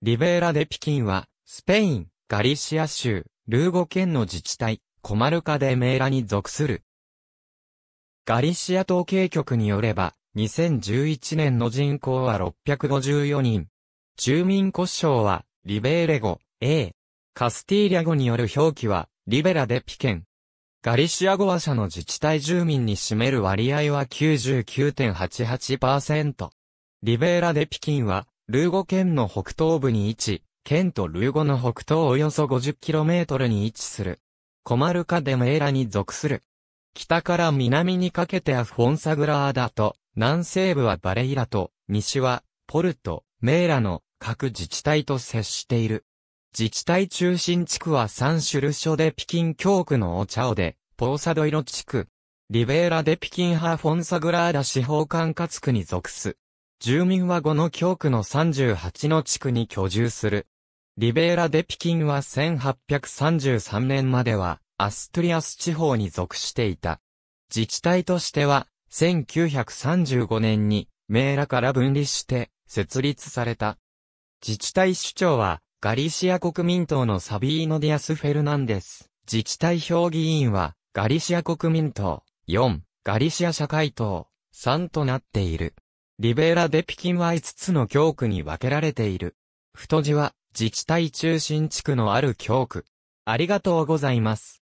リベーラ・デ・ピキンは、スペイン、ガリシア州、ルーゴ県の自治体、コマルカ・デ・メーラに属する。ガリシア統計局によれば、2011年の人口は654人。住民呼称は、リベーレ語、A。カスティーリャ語による表記は、リベラ・デ・ピケン。ガリシア語話者の自治体住民に占める割合は99.88%。リベーラ・デ・ピキンは、ルーゴ県の北東部に位置、県とルーゴの北東およそ 50km に位置する。コマルカ・デ・メーラに属する。北から南にかけてアフォンサグラーダと、南西部はバレイラと、西は、ポルト、メーラの各自治体と接している。自治体中心地区はサンシュルショデピキン教区のオチャオで、ポーサドイロ地区。リベーラデピキンハフォンサグラーダ司法管轄区に属す。住民は5の教区の38の地区に居住する。リベーラ・デピキンは1833年までは、アストリアス地方に属していた。自治体としては、1935年に、メーラから分離して、設立された。自治体首長は、ガリシア国民党のサビーノ・ディアス・フェルナンデス。自治体評議員は、ガリシア国民党、4、ガリシア社会党、3となっている。リベーラ・デ・ピキンは5つの教区に分けられている。太字は、自治体中心地区のある教区。ありがとうございます。